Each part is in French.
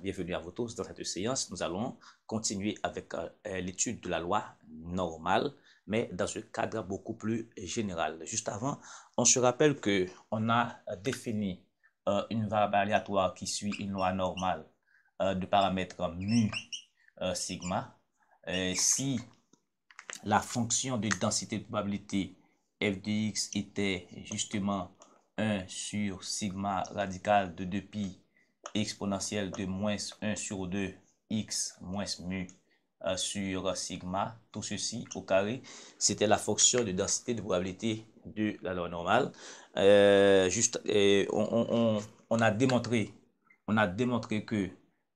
bienvenue à vous tous dans cette séance. Nous allons continuer avec euh, l'étude de la loi normale, mais dans un cadre beaucoup plus général. Juste avant, on se rappelle que on a euh, défini euh, une variable aléatoire qui suit une loi normale de paramètres mu sigma. si la fonction de densité de probabilité f de x était justement 1 sur sigma radical de 2pi exponentielle de moins 1 sur 2 x moins mu euh, sur sigma, tout ceci au carré, c'était la fonction de densité de probabilité de la loi normale. Euh, juste, euh, on, a démontré, on a démontré que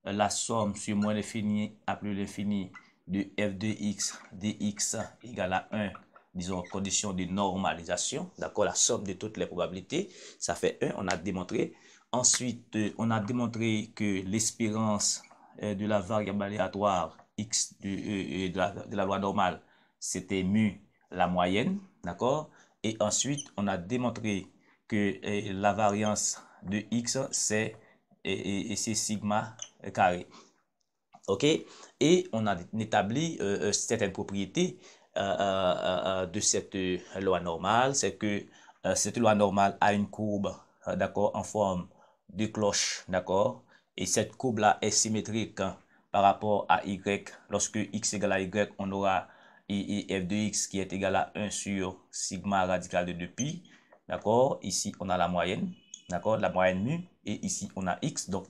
la somme sur moins l'infini à plus l'infini de f de x dx égale à 1 disons, condition de normalisation, d'accord, la somme de toutes les probabilités, ça fait 1, on a démontré. Ensuite, euh, on a démontré que l'espérance euh, de la variable aléatoire x euh, de, de, la, loi normale, c'était mu la moyenne, d'accord Et ensuite, on a démontré que la variance de x, c'est et, sigma carré. OK Et on a établi certaines propriétés de cette loi normale. C'est que cette loi normale a une courbe, d'accord, en forme de cloche, d'accord Et cette courbe-là est symétrique hein, par rapport à Y. Lorsque X égale à Y, on aura I, f de X qui est égal à 1 sur sigma radical de 2pi, d'accord Ici, on a la moyenne, d'accord La moyenne mu, et ici, on a X. Donc,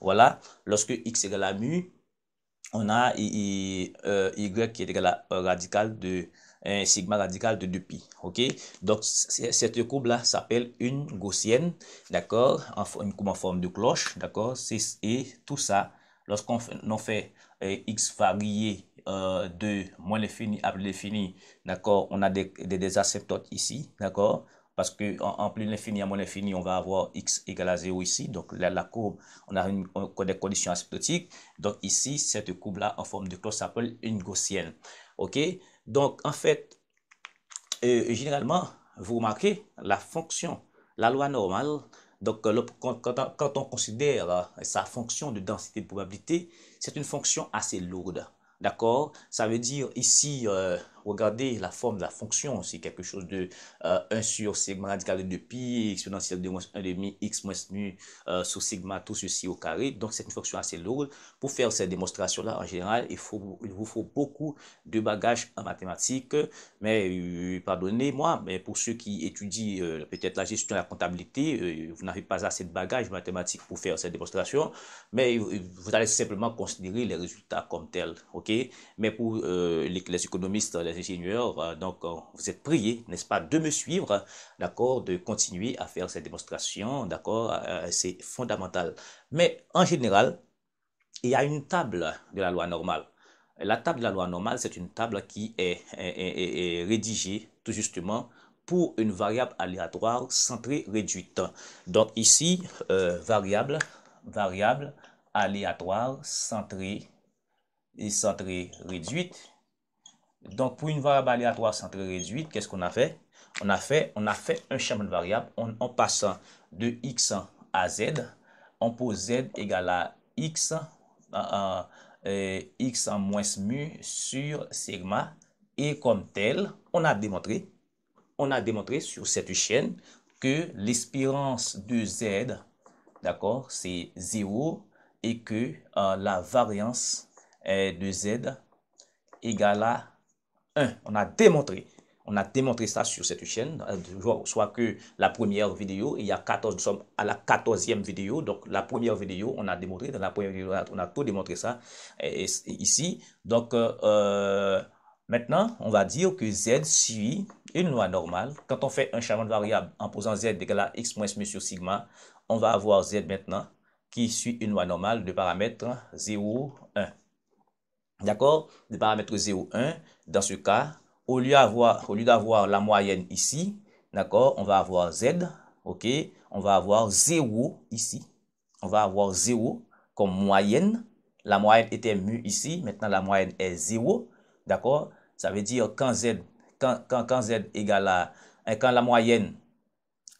voilà, lorsque X égale à mu, on a euh, Y qui est égal à radical de un sigma radical de 2pi. OK? Donc, cette courbe-là s'appelle une gaussienne, d'accord? Une courbe en forme de cloche, d'accord? Et tout ça, lorsqu'on fait euh, x varié euh, de moins l'infini à plus l'infini, d'accord? On a des, des, asymptotes ici, d'accord? parce que en, plus l'infini à moins l'infini, on va avoir x égal à 0 ici. Donc la courbe, on a, une, on des conditions asymptotiques. Donc ici, cette courbe-là en forme de cloche s'appelle une gaussienne. OK donc, en fait, euh, généralement, vous remarquez la fonction, la loi normale, donc euh, quand, on considère euh, sa fonction de densité de probabilité, c'est une fonction assez lourde. D'accord Ça veut dire ici, Regardez la forme de la fonction. C'est quelque chose de 1 euh, sur sigma radical de pi, exponentielle de moins 1,5, x moins mu euh, sur sigma, tout ceci au carré. Donc, c'est une fonction assez lourde. Pour faire cette démonstration-là, en général, il, faut, il vous faut beaucoup de bagages en mathématiques. Mais euh, pardonnez-moi, mais pour ceux qui étudient peut-être la gestion de la comptabilité, vous n'avez pas assez de bagages mathématiques pour faire cette démonstration. Mais vous allez simplement considérer les résultats comme tels. ok Mais pour les, les économistes, les euh, donc, euh, vous êtes prié, n'est-ce pas, de me suivre, d'accord, de continuer à faire cette démonstration, d'accord, euh, c'est fondamental. Mais en général, il y a une table de la loi normale. La table de la loi normale, c'est une table qui est, rédigée tout justement pour une variable aléatoire centrée réduite. Donc ici, variable, variable aléatoire centrée et centrée réduite donc, pour une variable aléatoire centrée réduite, qu'est-ce qu'on a fait on a, fait on a fait un schéma de variable en, passant de x à z. On pose z égale à x, euh, euh, x en moins mu sur sigma. Et comme tel, on a démontré, on a démontré sur cette chaîne que l'espérance de z, d'accord, c'est 0 et que euh, la variance de z égale à on a démontré on a démontré ça sur cette chaîne, euh, soit que la première vidéo, il y a 14, nous sommes à la 14e vidéo, donc la première vidéo, on a démontré, dans la première vidéo, on a tout démontré ça ici. Donc, euh, euh, maintenant, on va dire que Z suit une loi normale. Quand on fait un changement de variable en posant Z égale à X moins mu sur sigma, on va avoir Z maintenant qui suit une loi normale de paramètres 0, D'accord Le paramètre 1, dans ce cas, au lieu d'avoir la moyenne ici, d'accord, on va avoir Z, ok, on va avoir 0 ici. On va avoir 0 comme moyenne. La moyenne était mu ici, maintenant la moyenne est 0, d'accord Ça veut dire quand Z, quand, quand, Z égale à, hein, quand la moyenne,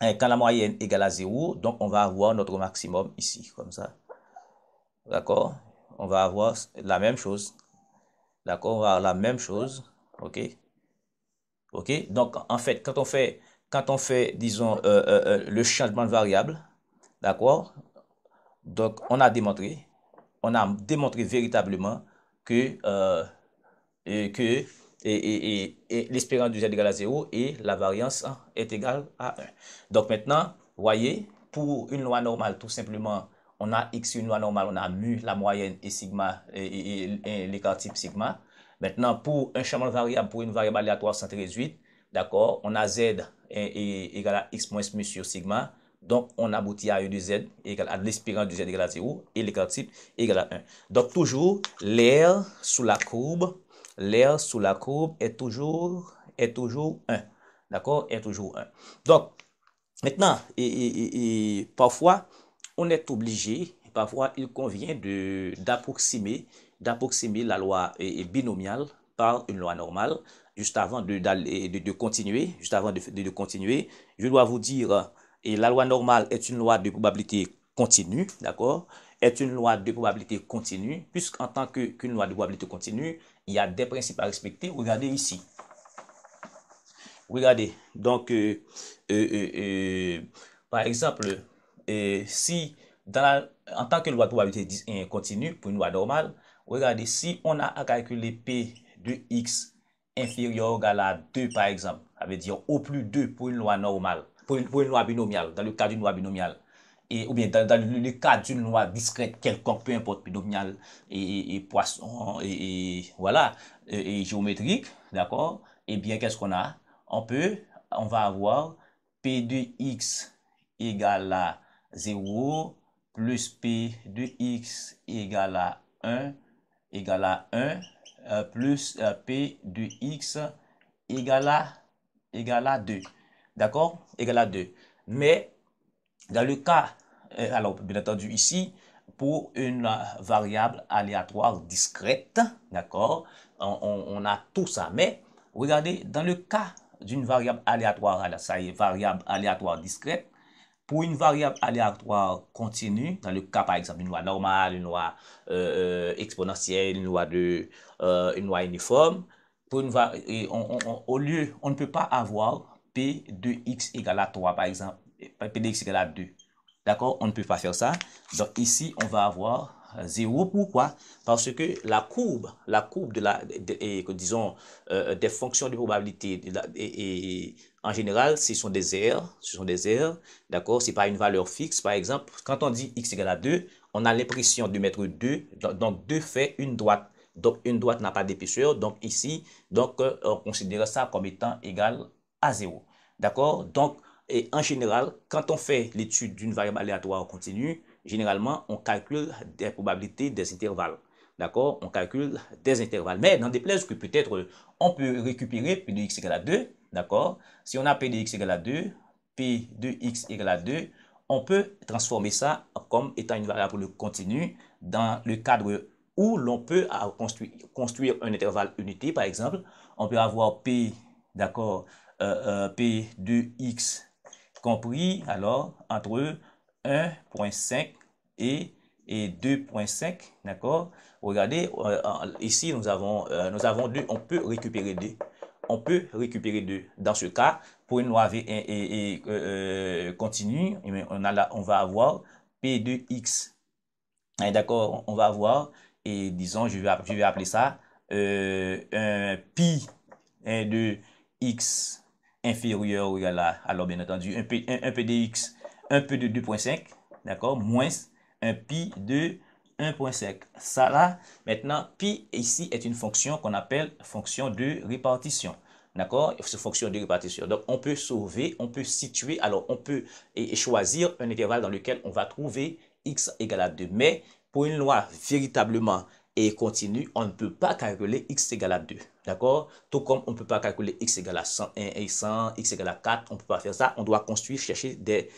hein, quand la moyenne égale à 0, donc on va avoir notre maximum ici, comme ça. D'accord On va avoir la même chose D'accord On va la même chose. OK OK Donc, en fait, quand on fait, quand on fait disons, euh, euh, euh, le changement de variable, d'accord Donc, on a démontré, on a démontré véritablement que, que l'espérance du z égale à 0 et la variance est égale à 1. Donc, maintenant, voyez, pour une loi normale, tout simplement, on a X une loi normale, on a mu, la moyenne et sigma, et, l'écart type sigma. Maintenant, pour un chemin de variable, pour une variable aléatoire 138, d'accord, on a Z égale à X moins mu sur sigma. Donc, on aboutit à E de Z égale à l'espérance du Z égale à 0 et l'écart type égale à 1. Donc, toujours, l'air sous la courbe, l'air sous la courbe est toujours, est toujours 1. D'accord Est toujours 1. Donc, maintenant, et parfois, on est obligé, parfois il convient d'approximer d'approximer la loi euh, euh, binomiale par une loi normale, juste avant de, continuer, juste avant de, continuer, je dois vous dire, et la loi normale est une loi de probabilité continue, d'accord Est une loi de probabilité continue, puisqu'en tant qu'une loi de probabilité continue, il y a des principes à respecter. Regardez ici. Regardez. Donc, euh, par exemple, si dans en tant que loi de probabilité continue pour une loi normale, regardez si on a à calculer P de X inférieur ou égal à 2 par exemple, ça veut dire au plus 2 pour une loi normale, pour une, loi binomiale, dans le cas d'une loi binomiale, et, ou bien dans, le, cas d'une loi discrète quelconque, peu importe, binomiale et, poisson, et, voilà, et, géométrique, d'accord, et eh bien qu'est-ce qu'on a On peut, on va avoir P de X égal à 0 plus P de X égale à 1 égale à 1 euh, plus euh, P de X égale à, 2. D'accord Égale à 2. Mais dans le cas, euh, alors bien entendu ici, pour une variable aléatoire discrète, d'accord on, on, a tout ça. Mais regardez, dans le cas d'une variable aléatoire, ça y est, variable aléatoire discrète, pour une variable aléatoire continue, dans le cas par exemple une loi normale, une loi euh, euh, exponentielle, une loi, de, euh, une loi uniforme, pour une au lieu, on ne peut pas avoir P de x égale à 3 par exemple, P de x égale à 2. D'accord On ne peut pas faire ça. Donc ici, on va avoir 0. Pourquoi Parce que la courbe, la courbe de la, disons, des fonctions de probabilité et en général, ce sont des erreurs, ce sont des erreurs, d'accord, c'est pas une valeur fixe. Par exemple, quand on dit x égale à 2, on a l'impression de mettre 2, donc 2 fait une droite. Donc, une droite n'a pas d'épaisseur. Donc, ici, donc, euh, on considère ça comme étant égal à 0. D'accord Donc, et en général, quand on fait l'étude d'une variable aléatoire continue, généralement, on calcule des probabilités des intervalles. D'accord On calcule des intervalles. Mais n'en déplaise que peut-être on peut récupérer plus de x égale à 2 D'accord Si on a P de x égale à 2, P de x égale à 2, on peut transformer ça comme étant une variable continue dans le cadre où l'on peut construire, un intervalle unité, par exemple. On peut avoir P, d'accord, euh, euh, P de x compris, alors, entre 1.5 et, et 2.5, d'accord Regardez, euh, ici, nous avons, nous avons 2, on peut récupérer 2 on peut récupérer deux. Dans ce cas, pour une loi v, et, et, euh, euh, continue, eh on, a là, on va avoir P 2 X. Hein, d'accord On va avoir, et disons, je vais, je vais appeler ça euh, un pi de X inférieur ou égal à, alors bien entendu, un, P, un, de X, un peu de 2.5, d'accord Moins un pi de 1.5. Ça là, maintenant, pi ici est une fonction qu'on appelle fonction de répartition. D'accord C'est fonction de répartition. Donc, on peut sauver, on peut situer, alors on peut choisir un intervalle dans lequel on va trouver x égale à 2. Mais pour une loi véritablement et continue, on ne peut pas calculer x égale à 2. D'accord Tout comme on ne peut pas calculer x égale à 100, et 100, x égale à 4, on ne peut pas faire ça. On doit construire, chercher des,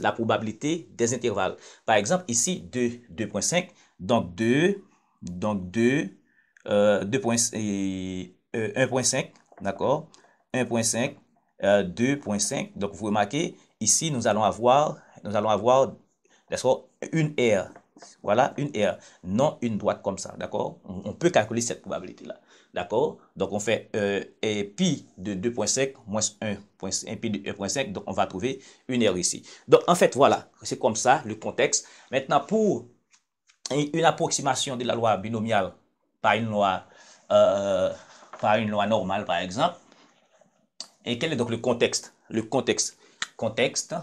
la probabilité des intervalles. Par exemple, ici, 2, 2.5, donc 2, donc 2, euh, 2.5, 1.5, euh, d'accord 1.5, 2.5. Euh, donc, vous remarquez, ici, nous allons avoir, nous allons avoir, une R. Voilà une R, non une droite comme ça, d'accord on, peut calculer cette probabilité-là, d'accord Donc, on fait euh, pi de 2.5 moins pi de 1.5, donc on va trouver une R ici. Donc, en fait, voilà, c'est comme ça le contexte. Maintenant, pour une approximation de la loi binomiale par une loi, euh, par une loi normale, par exemple, et quel est donc le contexte Le contexte, contexte,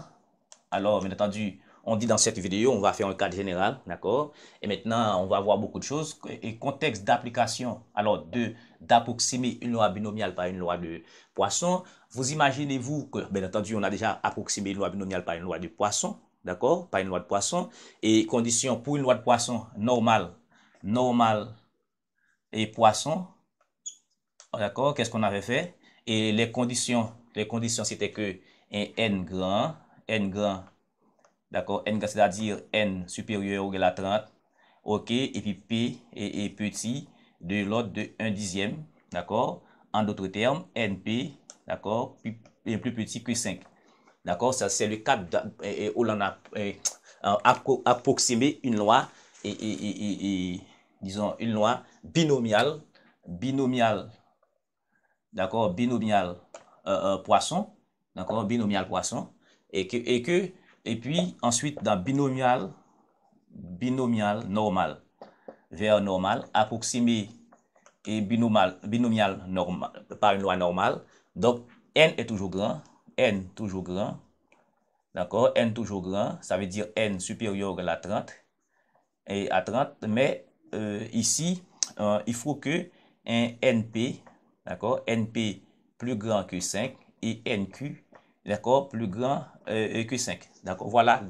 alors, bien entendu, on dit dans cette vidéo, on va faire un cadre général, d'accord Et maintenant, on va voir beaucoup de choses. Et contexte d'application, alors de d'approximer une loi binomiale par une loi de poisson. Vous imaginez-vous que, bien entendu, on a déjà approximé une loi binomiale par une loi de poisson, d'accord Par une loi de poisson. Et conditions pour une loi de poisson normale, normale et poisson, d'accord Qu'est-ce qu'on avait fait Et les conditions, les conditions, c'était que n grand, n grand D'accord? N, c'est-à-dire N supérieur ou égal à 30. OK? Et puis P est, petit de l'ordre de 1 dixième. D'accord? En d'autres termes, NP, d'accord, est plus petit que 5. D'accord? Ça, c'est le cas où l'on a approximé une loi et, et, disons, une loi binomiale, binomiale, d'accord, binomiale euh, euh, poisson, d'accord, binomiale poisson, et que, et que et puis ensuite, dans binomial, binomial normal, vers normal, approximé et binomial, binomial normal, par une loi normale. Donc, n est toujours grand, n toujours grand, d'accord, n toujours grand, ça veut dire n supérieur à 30, et à 30, mais euh, ici, euh, il faut que un np, d'accord, np plus grand que 5, et nq, d'accord, plus grand euh, euh, Q5. D'accord Voilà,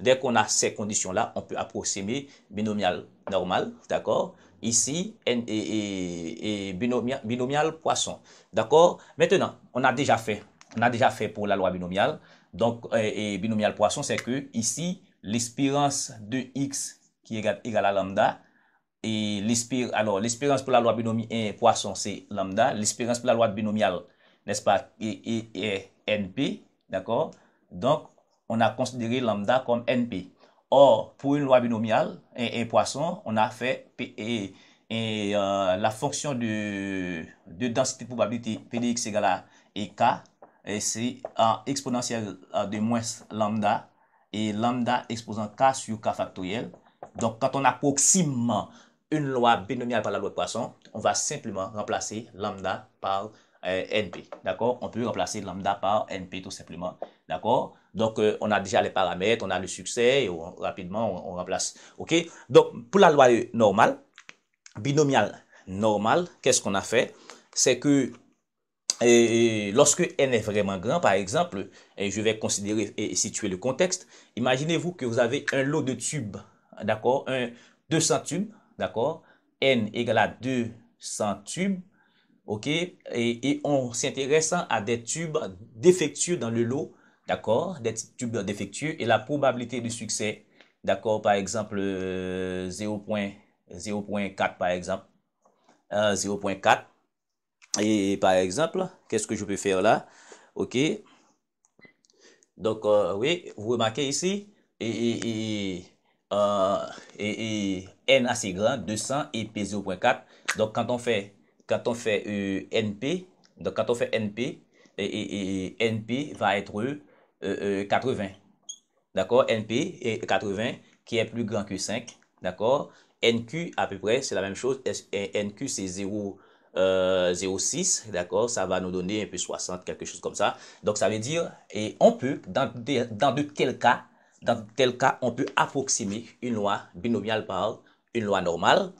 dès qu'on a ces conditions-là, on peut approximer binomial normal, d'accord Ici, et, binomial, poisson, d'accord Maintenant, on a déjà fait, on a déjà fait pour la loi binomiale. Donc, euh, et binomial poisson, c'est que ici, l'espérance de X qui est égale, à lambda, et alors l'espérance pour la loi binomiale poisson, c'est lambda. L'espérance pour la loi binomiale, n'est-ce pas, est NP, d'accord donc, on a considéré lambda comme NP. Or, pour une loi binomiale et, un Poisson, on a fait P, et, euh, la fonction de, densité de probabilité PDX égale à K, et c'est euh, de moins lambda, et lambda exposant K sur K factoriel. Donc, quand on approxime une loi binomiale par la loi de Poisson, on va simplement remplacer lambda par euh, NP. D'accord On peut remplacer lambda par NP tout simplement. D'accord Donc, euh, on a déjà les paramètres, on a le succès, et rapidement, on, remplace. OK Donc, pour la loi normale, binomiale normale, qu'est-ce qu'on a fait C'est que lorsque n est vraiment grand, par exemple, et je vais considérer et situer le contexte, imaginez-vous que vous avez un lot de tubes, d'accord, 200 tubes, d'accord, n égale à 200 tubes, OK et, on s'intéresse à des tubes défectueux dans le lot, d'accord Des tubes défectueux et la probabilité de succès, d'accord Par exemple, 0.0.4 euh, 0.4, par exemple. 0.4. Euh, et par exemple, qu'est-ce que je peux faire là OK donc, euh, oui, vous remarquez ici, et, et, N assez grand, 200 et P0.4. Donc, quand on fait quand on fait euh, NP, donc quand on fait NP, et, NP va être 80. Euh, euh, d'accord NP est 80 qui est plus grand que 5. D'accord NQ, à peu près, c'est la même chose. NQ, c'est 0. 0,6, d'accord, ça va nous donner un peu 60, quelque chose comme ça. Donc, ça veut dire, et on peut, dans de, dans de tels cas, dans tel cas, on peut approximer une loi binomiale par une loi normale.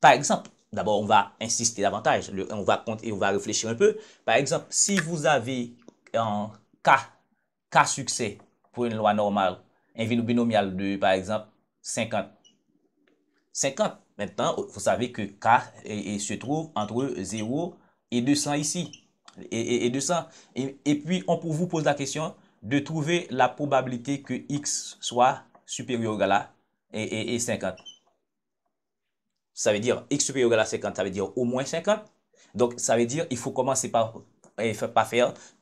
Par exemple, D'abord, on va insister davantage, on va compter, on va réfléchir un peu. Par exemple, si vous avez un K, K succès pour une loi normale, un binomial de, par exemple, 50. 50, maintenant, vous savez que K se trouve entre 0 et 200 ici. Et, 200. Et, puis, on vous pose la question de trouver la probabilité que X soit supérieur à et 50. Ça veut dire x supérieur à 50, ça veut dire au moins 50. Donc, ça veut dire il faut commencer par eh, faire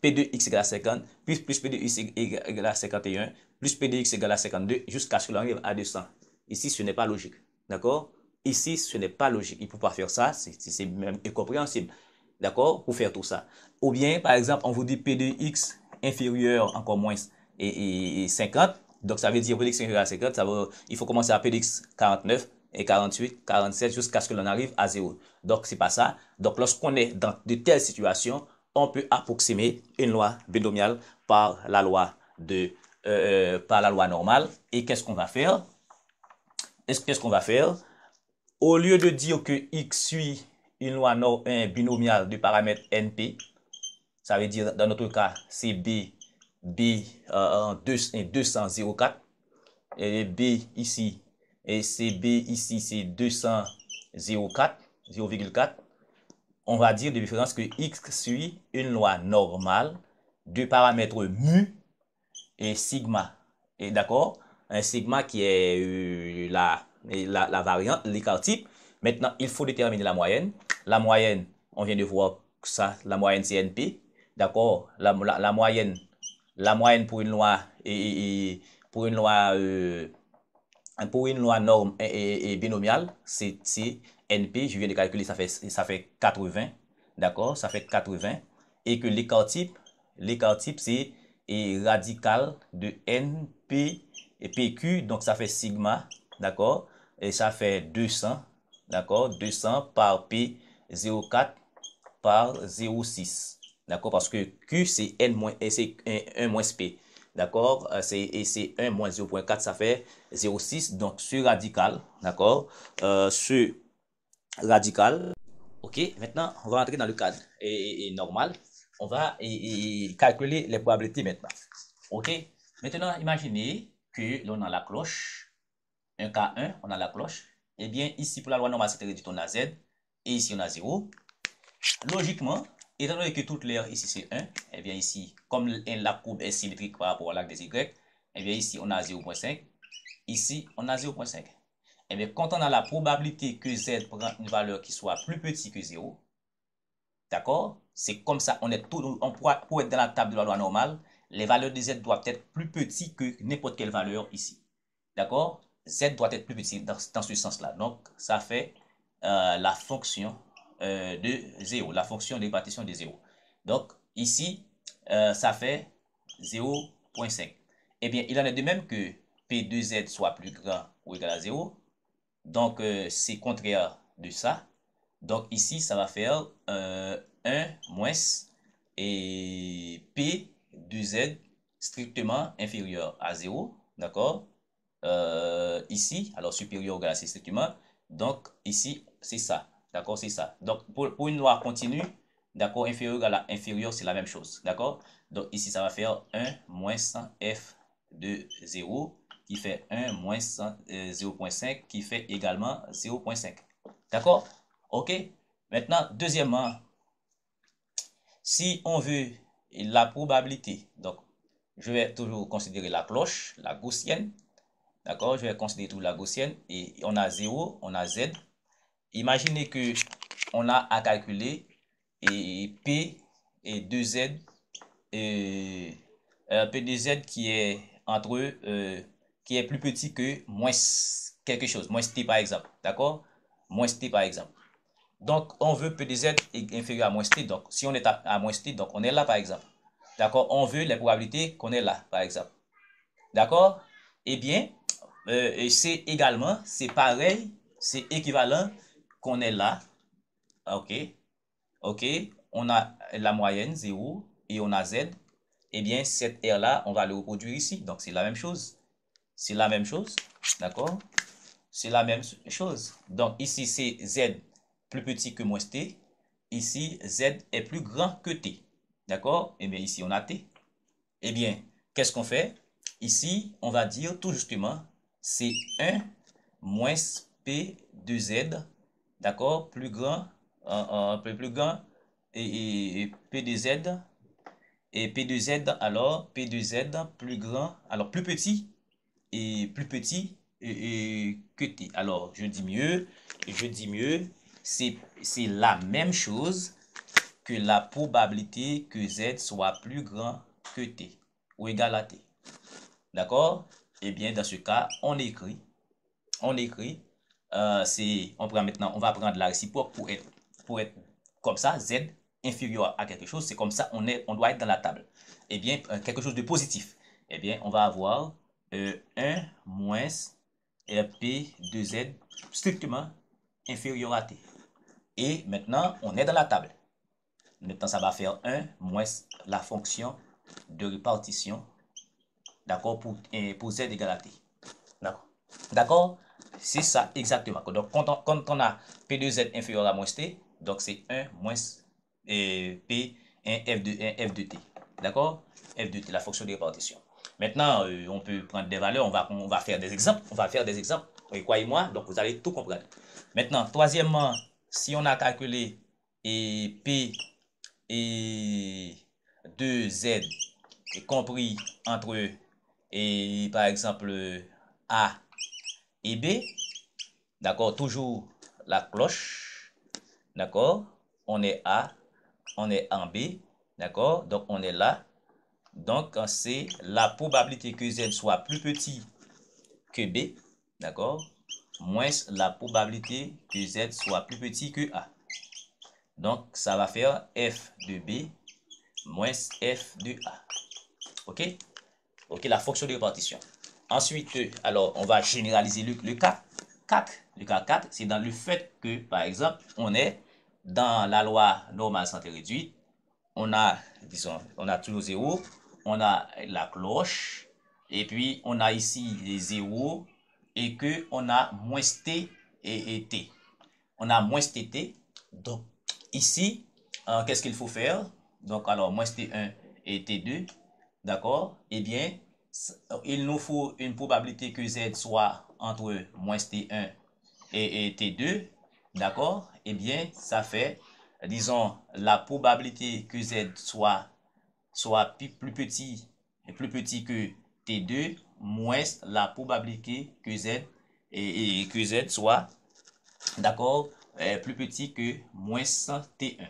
P de x égale à 50, plus, plus P de x égale à 51, plus P de x égale à 52, jusqu'à ce que l'on arrive à 200. Ici, ce n'est pas logique. D'accord Ici, ce n'est pas logique. Il ne faut pas faire ça, c'est même incompréhensible. D'accord Pour faire tout ça. Ou bien, par exemple, on vous dit P de x inférieur encore moins et, 50. Donc, ça veut dire P de x inférieur à 50, ça veut, il faut commencer à P de x 49, et 48, 47, jusqu'à ce que l'on arrive à 0. Donc, ce n'est pas ça. Donc, lorsqu'on est dans de telles situations, on peut approximer une loi binomiale par la loi, de, euh, euh, par la loi normale. Et qu'est-ce qu'on va faire Qu'est-ce qu'on va faire Au lieu de dire que x suit une loi binomiale du paramètre np, ça veut dire, dans notre cas, c'est b, b, euh, 204, et b ici, et CB ici, c'est 204, 0,4. On va dire de différence que X suit une loi normale de paramètres mu et sigma. Et d'accord Un sigma qui est euh, la, variante, l'écart type. Maintenant, il faut déterminer la moyenne. La moyenne, on vient de voir ça, la moyenne CNP, D'accord la, moyenne, la moyenne pour une loi, pour une loi euh, pour une loi norme et, binomiale, c'est NP, je viens de calculer, ça fait, ça fait 80, d'accord Ça fait 80. Et que l'écart type, l'écart type, c'est e radical de NP et PQ, donc ça fait sigma, d'accord Et ça fait 200, d'accord 200 par P04 par 0,6, d'accord Parce que Q, c'est N moins, c'est 1 moins P, d'accord euh, Et c'est 1 moins 0,4, ça fait 06. Donc, ce radical, d'accord euh, Ce radical, ok Maintenant, on va rentrer dans le cadre et, normal. On va calculer les probabilités maintenant. Ok Maintenant, imaginez que l'on a la cloche. Un k 1 on a la cloche. et eh bien, ici, pour la loi normale, c'est réduit, on a Z. Et ici, on a 0. Logiquement, étant donné que toute l'air ici, c'est 1, et eh bien ici, comme la courbe est symétrique par rapport à l'axe des Y, et eh bien ici, on a 0.5. Ici, on a 0.5. Eh bien, quand on a la probabilité que Z prend une valeur qui soit plus petite que 0, d'accord C'est comme ça, on est tout, on pour être dans la table de la loi normale, les valeurs de Z doivent être plus petites que n'importe quelle valeur ici. D'accord Z doit être plus petit dans, ce sens-là. Donc, ça fait euh, la fonction euh, de 0, la fonction de répartition de 0. Donc, ici, euh, ça fait 0.5. Eh bien, il en est de même que P2Z soit plus grand ou égal à 0. Donc, euh, c'est contraire de ça. Donc, ici, ça va faire 1 euh, moins et P2Z strictement inférieur à 0. D'accord euh, Ici, alors supérieur ou égal à c strictement. Donc, ici, c'est ça. D'accord C'est ça. Donc, pour, une loi continue, d'accord Inférieur ou égal à inférieur, c'est la même chose. D'accord Donc, ici, ça va faire 1 moins f de 0 qui fait 1 moins 0.5 euh, qui fait également 0.5. D'accord OK Maintenant, deuxièmement, si on veut la probabilité, donc je vais toujours considérer la cloche, la gaussienne. D'accord Je vais considérer tout la gaussienne. Et on a 0, on a z. Imaginez que on a à calculer et P et 2Z. Et, euh, euh, p de z qui est entre qui est plus petit que moins quelque chose, moins t par exemple, d'accord Moins t par exemple. Donc, on veut P de z inférieur à moins t, donc si on est à, moins t, donc on est là par exemple. D'accord On veut la probabilité qu'on est là par exemple. D'accord Eh bien, euh, c'est également, c'est pareil, c'est équivalent qu'on est là. OK OK On a la moyenne 0 et on a z. Eh bien, cette R là, on va le reproduire ici. Donc, c'est la même chose. C'est la même chose, d'accord C'est la même chose. Donc ici, c'est Z plus petit que moins T. Ici, Z est plus grand que T. D'accord Et eh bien ici, on a T. Eh bien, qu'est-ce qu'on fait Ici, on va dire tout justement, c'est 1 moins P de Z, d'accord Plus grand, un euh, euh, peu plus, grand, et, P de Z, et P de Z, alors P de Z plus grand, alors plus petit et plus petit que T. Alors, je dis mieux, je dis mieux, c'est la même chose que la probabilité que Z soit plus grand que T ou égal à T. D'accord Eh bien, dans ce cas, on écrit, on écrit, euh, c'est, on prend maintenant, on va prendre la réciproque pour être, pour être comme ça, Z inférieur à quelque chose, c'est comme ça, on, est, on doit être dans la table. Eh bien, euh, quelque chose de positif. Eh bien, on va avoir 1 e, e, moins p 2Z strictement inférieur à T. Et maintenant, on est dans la table. Maintenant, ça va faire 1 moins la fonction de répartition, d'accord, pour, Z égale à T. D'accord. D'accord C'est ça exactement. Donc, quand on, a P2Z inférieur à moins T, donc c'est 1 moins P1 F2, 1 F2T. D'accord F2T, la fonction de répartition. Maintenant, euh, on peut prendre des valeurs, on va, on va faire des exemples, on va faire des exemples, et croyez-moi, donc vous allez tout comprendre. Maintenant, troisièmement, si on a calculé et P et 2Z, y compris entre, et par exemple, A et B, d'accord, toujours la cloche, d'accord, on est A, on est en B, d'accord, donc on est là, donc, c'est la probabilité que Z soit plus petit que B, d'accord, moins la probabilité que Z soit plus petit que A. Donc, ça va faire F de B moins F de A. OK OK, la fonction de répartition. Ensuite, alors, on va généraliser le, le cas 4. Le cas 4, c'est dans le fait que, par exemple, on est dans la loi normale santé réduite. On a, disons, on a nos 0 on a la cloche, et puis on a ici les zéros et que on a moins T et, T. On a moins T. donc ici, euh, qu'est-ce qu'il faut faire Donc alors, moins T1 et T2, d'accord et eh bien, euh, il nous faut une probabilité que Z soit entre moins T1 et, T2, d'accord et eh bien, ça fait, disons, la probabilité que Z soit soit plus petit, et plus petit que T2, moins la probabilité que Z, et, que Z soit, d'accord, euh, plus petit que moins T1.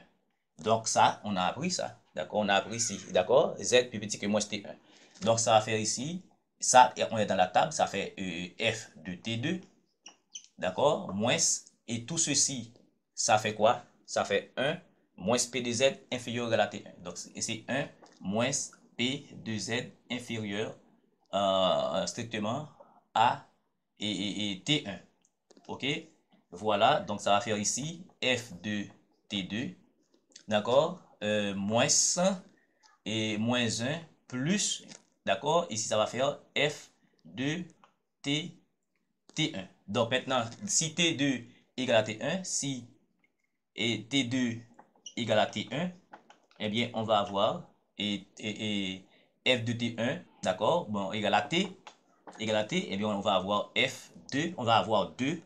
Donc ça, on a appris ça. D'accord, on a appris ici. D'accord, Z plus petit que moins T1. Donc ça va faire ici, ça, on est dans la table, ça fait euh, F de T2. D'accord, moins, et tout ceci, ça fait quoi Ça fait 1 moins P de Z inférieur à T1. Donc c'est 1 moins P2Z inférieur euh, strictement à et, T1. OK Voilà, donc ça va faire ici F 2 T2, d'accord euh, 100 et moins 1 plus, d'accord Ici, ça va faire F 2 T, T1. Donc maintenant, si T2 égale à T1, si et T2 égale à T1, eh bien, on va avoir et, f de t1, d'accord, bon, égal à t, égal à t, et eh bien on va avoir f2, on va avoir 2,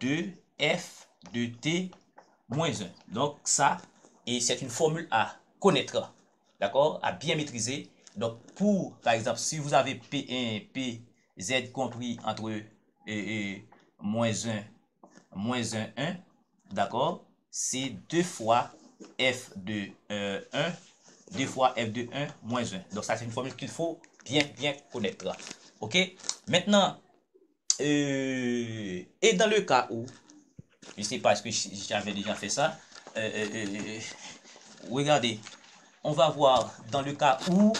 2 f de t moins 1. Donc ça, et c'est une formule à connaître, d'accord, à bien maîtriser. Donc pour, par exemple, si vous avez p1, p, z compris entre et, moins 1, moins 1, 1, d'accord, c'est 2 fois f de 1, 1 2 fois f de 1 moins 1. Donc ça, c'est une formule qu'il faut bien, bien connaître. OK Maintenant, euh, et dans le cas où, je ne sais pas, est-ce que j'avais déjà fait ça euh, euh, Regardez, on va voir dans le cas où,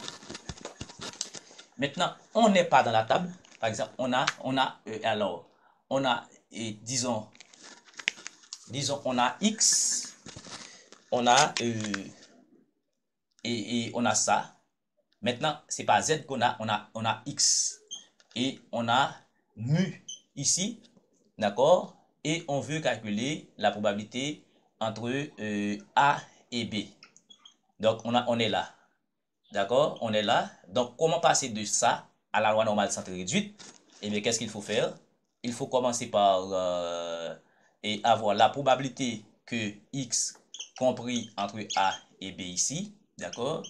maintenant, on n'est pas dans la table. Par exemple, on a, on a alors, on a, disons, disons, on a x, on a et, on a ça. Maintenant, ce n'est pas Z qu'on a, on a, X. Et on a mu ici, d'accord Et on veut calculer la probabilité entre euh, A et B. Donc, on, est là. D'accord On est là. Donc, comment passer de ça à la loi normale centrée réduite Eh bien, qu'est-ce qu'il faut faire Il faut commencer par euh, et avoir la probabilité que X compris entre A et B ici D'accord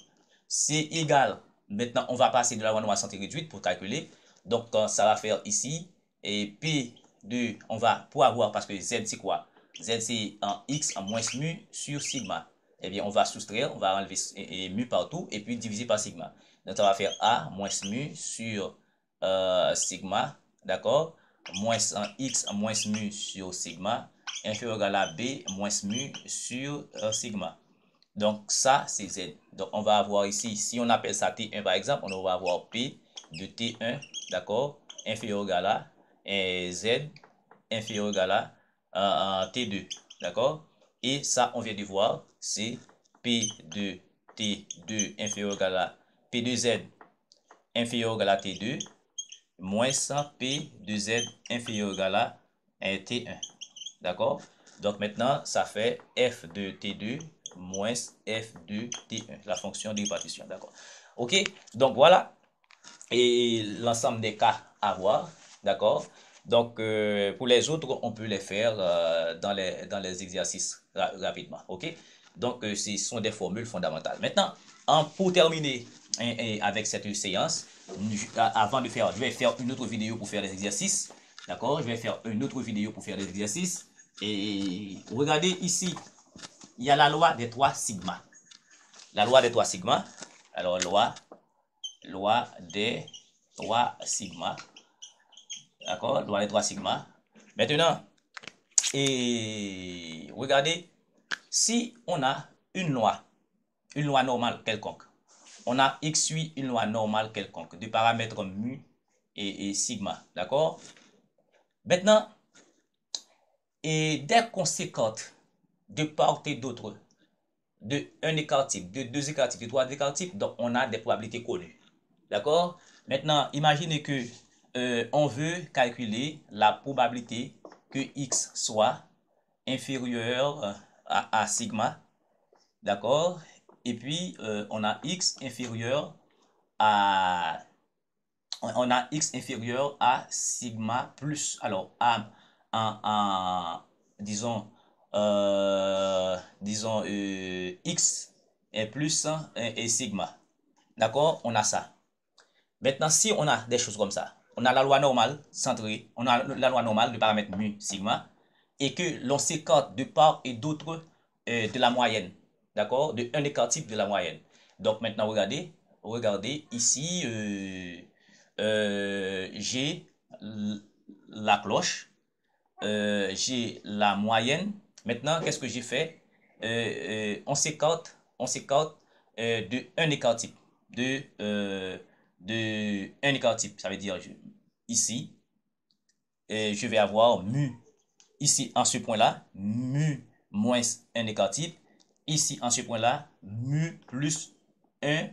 C'est égal. Maintenant, on va passer de la loi la santé réduite pour calculer. Donc, euh, ça va faire ici. Et P de, on va, pour avoir, parce que Z c'est quoi Z c'est en X moins mu sur sigma. Eh bien, on va soustraire, on va enlever mu partout et puis diviser par sigma. Donc, on va faire A moins mu sur euh, sigma, d'accord Moins en X moins mu sur sigma inférieur à B moins mu sur euh, sigma. Donc, ça, c'est Z. Donc, on va avoir ici, si on appelle ça T1 par exemple, on va avoir P de T1, d'accord, inférieur égal à et Z inférieur ou égal à euh, T2, d'accord Et ça, on vient de voir, c'est P de T2 inférieur égal à P de Z inférieur ou égal à T2 moins 100 P de Z inférieur égal à euh, T1, d'accord Donc, maintenant, ça fait F de T2 moins f 2 t1, la fonction de partition. d'accord Ok, donc voilà, et l'ensemble des cas à voir, d'accord donc, euh, pour les autres, on peut les faire euh, dans, les, dans les exercices rapidement, ok Donc, euh, ce sont des formules fondamentales. Maintenant, en, pour terminer hein, avec cette séance, avant de faire, je vais faire une autre vidéo pour faire les exercices, d'accord Je vais faire une autre vidéo pour faire les exercices. Et regardez ici, il y a la loi des trois sigma. La loi des trois sigma, alors loi, loi des trois sigma, d'accord, loi des trois sigma. Maintenant, et regardez, si on a une loi, une loi normale quelconque, on a x une loi normale quelconque, de paramètres mu et, sigma, d'accord Maintenant, et des conséquences, de part et d'autre, de un écart type, de deux écart types, de trois écart types, donc on a des probabilités connues. D'accord Maintenant, imaginez que euh, on veut calculer la probabilité que x soit inférieur euh, à, sigma. D'accord Et puis, euh, on a x inférieur à... On a x inférieur à sigma plus... Alors, à, disons, euh, disons, euh, x et plus et, sigma. D'accord On a ça. Maintenant, si on a des choses comme ça, on a la loi normale centrée, on a la loi normale du paramètre mu, sigma, et que l'on s'écarte de part et d'autre euh, de la moyenne. D'accord De un écart type de la moyenne. Donc maintenant, regardez, regardez ici, j'ai la cloche, j'ai la moyenne, Maintenant, qu'est-ce que j'ai fait euh, euh, On s'écarte, on euh, de un écart type. De, un écart type. Ça veut dire ici, je vais avoir mu ici en ce point-là, mu moins un écart type. Ici en ce point-là, mu plus un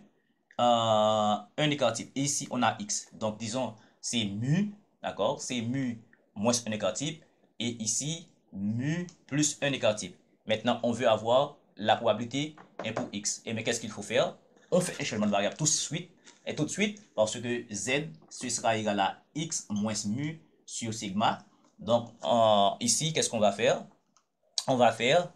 écart type. Et ici, on a x. Donc, disons, c'est mu, d'accord C'est mu moins un écart type. Et ici, mu plus un écart type. Maintenant, on veut avoir la probabilité 1 pour x. Et mais qu'est-ce qu'il faut faire On fait un de variable tout de suite, et tout de suite, parce que z, ce sera égal à x moins mu sur sigma. Donc, ici, qu'est-ce qu'on va faire On va faire,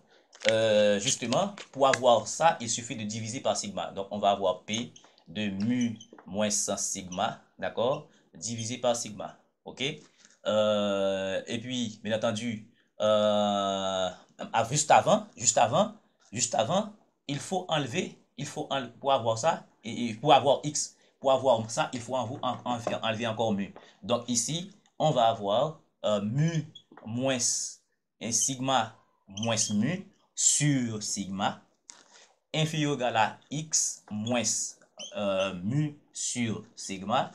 euh, justement, pour avoir ça, il suffit de diviser par sigma. Donc, on va avoir p de mu moins 100 sigma, d'accord Divisé par sigma, ok euh, Et puis, bien entendu, euh, juste avant, juste avant, juste avant, il faut enlever, il faut pour avoir ça, et pour avoir x, pour avoir ça, il faut enlever, encore mu. Donc ici, on va avoir euh, mu moins sigma moins mu sur sigma inférieur à x moins euh, mu sur sigma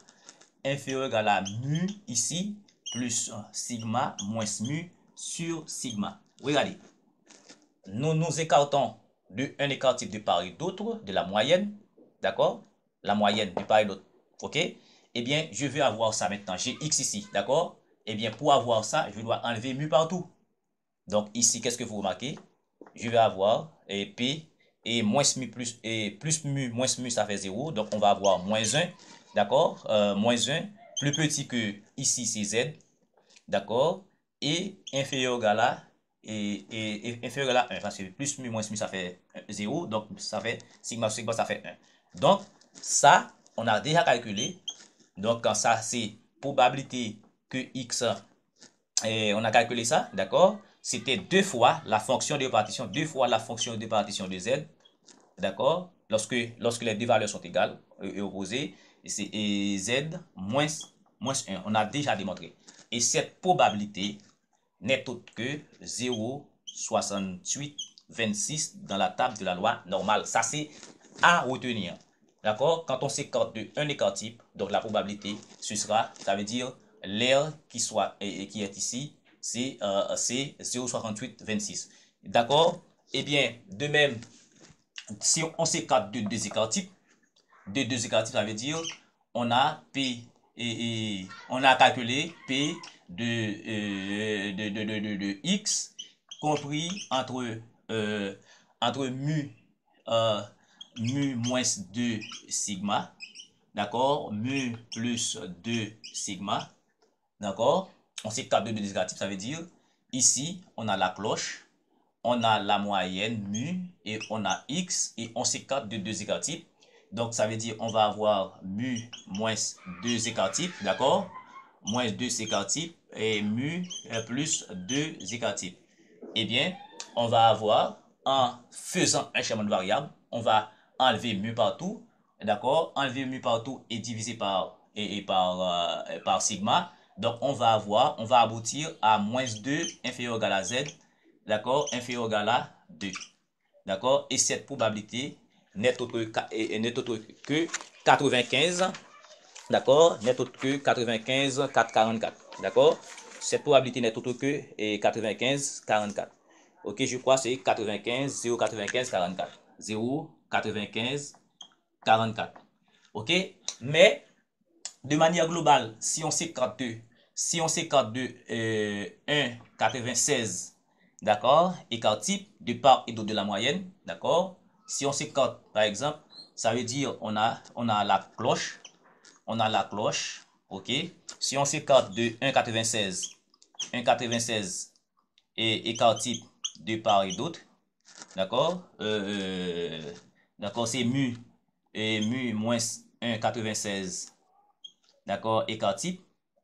inférieur à mu ici plus sigma moins mu sur sigma. Regardez, nous nous écartons de un écart type de Paris d'autre, de la moyenne, d'accord La moyenne de Paris d'autre, ok Eh bien, je veux avoir ça maintenant, j'ai x ici, d'accord Eh bien, pour avoir ça, je dois enlever mu partout. Donc ici, qu'est-ce que vous remarquez Je vais avoir et eh, P et moins mu plus, et eh, plus mu moins mu, ça fait 0. Donc on va avoir moins 1, d'accord euh, Moins 1, plus petit que ici, c'est Z, d'accord et inférieur à et, et, et, inférieur à 1. Parce que plus mu moins mu, ça fait 0. Donc, ça fait sigma sigma, ça fait 1. Donc, ça, on a déjà calculé. Donc, quand ça, c'est probabilité que x, et eh, on a calculé ça, d'accord C'était deux fois la fonction de partition, deux fois la fonction de partition de z, d'accord lorsque, lorsque les deux valeurs sont égales euh, et, et c'est z moins, moins 1. On a déjà démontré. Et cette probabilité n'est autre que 0,6826 dans la table de la loi normale. Ça, c'est à retenir. D'accord Quand on s'écarte de un écart type, donc la probabilité, ce sera, ça veut dire l'air qui, soit, qui est ici, c'est 0,6826. Euh, D'accord Eh bien, de même, si on s'écarte de deux écarts types, de deux écarts types, ça veut dire on a P et, on a calculé P de, euh, X compris entre, euh, entre mu, euh, mu moins 2 sigma, d'accord, mu plus 2 sigma, d'accord, on sait de deux 2 ça veut dire, ici, on a la cloche, on a la moyenne mu, et on a X, et on sait de deux 2 donc, ça veut dire on va avoir mu moins 2 écart types, d'accord Moins 2 écart types et mu euh, plus 2 écart types. Eh bien, on va avoir, en faisant un schéma de variable, on va enlever mu partout, d'accord Enlever mu partout et diviser par, et, par, euh, par sigma. Donc, on va avoir, on va aboutir à moins 2 inférieur ou égal à z, d'accord Inférieur ou égal à 2, d'accord Et cette probabilité n'est autre, que 95, d'accord N'est autre que 95, 4, 44, d'accord Cette probabilité n'est autre que 95, 44. Ok, je crois que c'est 95, 0, 95, 44. 0, 95, 44. Ok Mais, de manière globale, si on sait 42, si on sait euh, 1, 96, d'accord Écart type, de part et d'autre de la moyenne, d'accord si on s'écarte, par exemple, ça veut dire on a, on a la cloche. On a la cloche. OK? Si on s'écarte de 1,96, 1,96 et écart type de part et d'autre, d'accord? Euh, d'accord, c'est mu, et mu moins 1,96, d'accord, écart type.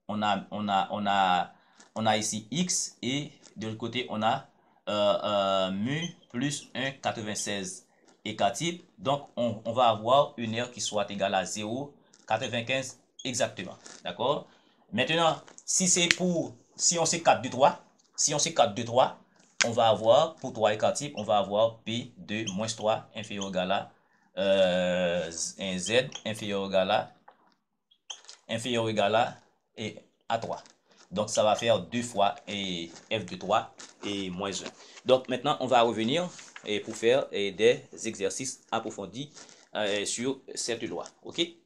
On a, on, a, on, a, on a ici x et de l'autre côté, on a euh, euh, mu plus 1,96. K type. Donc, on, va avoir une R qui soit égale à 0,95 exactement. D'accord Maintenant, si c'est pour, si on sait 4, de 3, si on sait 4, de 3, on va avoir, pour 3 4 type, on va avoir P 2 moins 3 inférieur égal à euh, Z inférieur égal à, inférieur égal à, et à 3. Donc, ça va faire 2 fois et F de 3 et moins 1. Donc, maintenant, on va revenir et pour faire des exercices approfondis euh, sur cette loi. OK